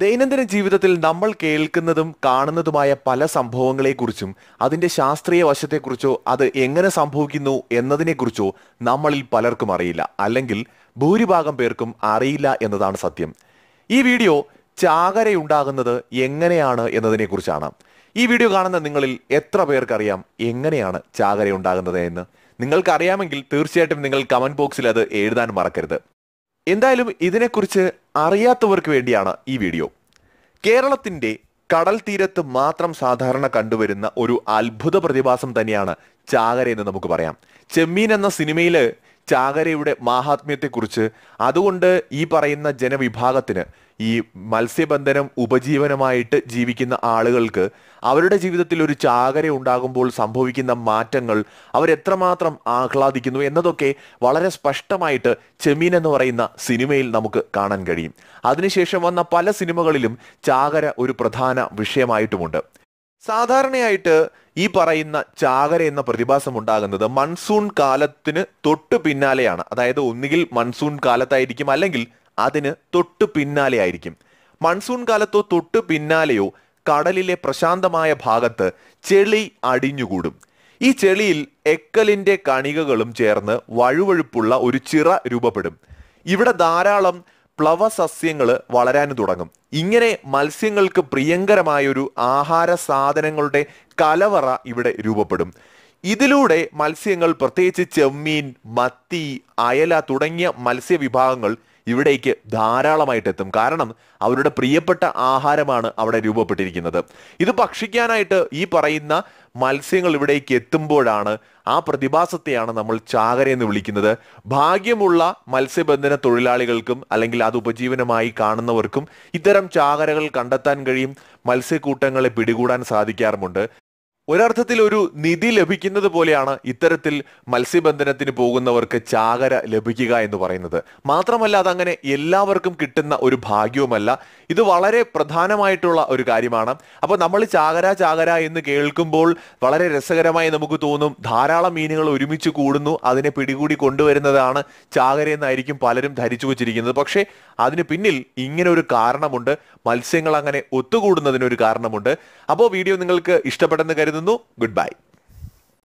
ദൈനംദിന ജീവിതത്തിൽ നമ്മൾ കേൾക്കുന്നതും കാണുന്നതുമായ പല സംഭവങ്ങളെക്കുറിച്ചും അതിൻ്റെ ശാസ്ത്രീയ വശത്തെക്കുറിച്ചോ അത് എങ്ങനെ സംഭവിക്കുന്നു എന്നതിനെക്കുറിച്ചോ നമ്മളിൽ പലർക്കും അറിയില്ല അല്ലെങ്കിൽ ഭൂരിഭാഗം പേർക്കും അറിയില്ല എന്നതാണ് സത്യം ഈ വീഡിയോ ചാകരയുണ്ടാകുന്നത് എങ്ങനെയാണ് എന്നതിനെക്കുറിച്ചാണ് ഈ വീഡിയോ കാണുന്ന നിങ്ങളിൽ എത്ര പേർക്കറിയാം എങ്ങനെയാണ് ചാകരയുണ്ടാകുന്നത് എന്ന് നിങ്ങൾക്കറിയാമെങ്കിൽ തീർച്ചയായിട്ടും നിങ്ങൾ കമൻറ്റ് ബോക്സിൽ അത് എഴുതാൻ മറക്കരുത് എന്തായാലും ഇതിനെക്കുറിച്ച് അറിയാത്തവർക്ക് വേണ്ടിയാണ് ഈ വീഡിയോ കേരളത്തിൻ്റെ കടൽ തീരത്ത് മാത്രം സാധാരണ കണ്ടുവരുന്ന ഒരു അത്ഭുത പ്രതിഭാസം തന്നെയാണ് ചാകര എന്ന് നമുക്ക് പറയാം ചെമ്മീൻ എന്ന സിനിമയിൽ ചാകരയുടെ മാഹാത്മ്യത്തെക്കുറിച്ച് അതുകൊണ്ട് ഈ പറയുന്ന ജനവിഭാഗത്തിന് ഈ മത്സ്യബന്ധനം ഉപജീവനമായിട്ട് ജീവിക്കുന്ന ആളുകൾക്ക് അവരുടെ ജീവിതത്തിൽ ഒരു ചാകര ഉണ്ടാകുമ്പോൾ സംഭവിക്കുന്ന മാറ്റങ്ങൾ അവരെത്രമാത്രം ആഹ്ലാദിക്കുന്നു എന്നതൊക്കെ വളരെ സ്പഷ്ടമായിട്ട് ചെമീൻ എന്ന് പറയുന്ന സിനിമയിൽ നമുക്ക് കാണാൻ കഴിയും അതിനുശേഷം വന്ന പല സിനിമകളിലും ചാകര ഒരു പ്രധാന വിഷയമായിട്ടുമുണ്ട് സാധാരണയായിട്ട് ഈ പറയുന്ന ചാകര എന്ന പ്രതിഭാസം ഉണ്ടാകുന്നത് മൺസൂൺ കാലത്തിന് തൊട്ട് പിന്നാലെയാണ് അതായത് ഒന്നുകിൽ മൺസൂൺ കാലത്തായിരിക്കും അല്ലെങ്കിൽ അതിന് തൊട്ട് പിന്നാലെ ആയിരിക്കും മൺസൂൺ കാലത്തോ തൊട്ട് പിന്നാലെയോ കടലിലെ പ്രശാന്തമായ ഭാഗത്ത് ചെളി അടിഞ്ഞുകൂടും ഈ ചെളിയിൽ എക്കലിന്റെ കണികകളും ചേർന്ന് വഴുവഴുപ്പുള്ള ഒരു ചിറ രൂപപ്പെടും ഇവിടെ ധാരാളം പ്ലവ സസ്യങ്ങൾ വളരാൻ തുടങ്ങും ഇങ്ങനെ മത്സ്യങ്ങൾക്ക് പ്രിയങ്കരമായൊരു ആഹാര സാധനങ്ങളുടെ കലവറ ഇവിടെ രൂപപ്പെടും ഇതിലൂടെ മത്സ്യങ്ങൾ പ്രത്യേകിച്ച് ചെമ്മീൻ മത്തി അയല തുടങ്ങിയ മത്സ്യവിഭാഗങ്ങൾ ഇവിടേക്ക് ധാരാളമായിട്ട് എത്തും കാരണം അവരുടെ പ്രിയപ്പെട്ട ആഹാരമാണ് അവിടെ രൂപപ്പെട്ടിരിക്കുന്നത് ഇത് ഭക്ഷിക്കാനായിട്ട് ഈ പറയുന്ന മത്സ്യങ്ങൾ ഇവിടേക്ക് എത്തുമ്പോഴാണ് ആ പ്രതിഭാസത്തെയാണ് നമ്മൾ ചാകര എന്ന് വിളിക്കുന്നത് ഭാഗ്യമുള്ള മത്സ്യബന്ധന തൊഴിലാളികൾക്കും അല്ലെങ്കിൽ അത് ഉപജീവനമായി കാണുന്നവർക്കും ഇത്തരം ചാകരകൾ കണ്ടെത്താൻ കഴിയും മത്സ്യക്കൂട്ടങ്ങളെ പിടികൂടാൻ സാധിക്കാറുമുണ്ട് ഒരർത്ഥത്തിൽ ഒരു നിധി ലഭിക്കുന്നത് പോലെയാണ് ഇത്തരത്തിൽ മത്സ്യബന്ധനത്തിന് പോകുന്നവർക്ക് ചാകര ലഭിക്കുക എന്ന് പറയുന്നത് മാത്രമല്ല അതങ്ങനെ എല്ലാവർക്കും കിട്ടുന്ന ഒരു ഭാഗ്യവുമല്ല ഇത് വളരെ പ്രധാനമായിട്ടുള്ള ഒരു കാര്യമാണ് അപ്പോൾ നമ്മൾ ചാകര ചാകര എന്ന് കേൾക്കുമ്പോൾ വളരെ രസകരമായി നമുക്ക് തോന്നും ധാരാളം മീനുകൾ ഒരുമിച്ച് കൂടുന്നു അതിനെ പിടികൂടി കൊണ്ടുവരുന്നതാണ് ചാകര എന്നായിരിക്കും പലരും ധരിച്ചു വച്ചിരിക്കുന്നത് പക്ഷേ അതിന് പിന്നിൽ ഇങ്ങനെ ഒരു കാരണമുണ്ട് മത്സ്യങ്ങൾ അങ്ങനെ ഒത്തുകൂടുന്നതിനൊരു കാരണമുണ്ട് അപ്പോൾ വീഡിയോ നിങ്ങൾക്ക് ഇഷ്ടപ്പെടുന്ന കരുതുന്നു പറയുന്നു ഗുഡ് ബൈ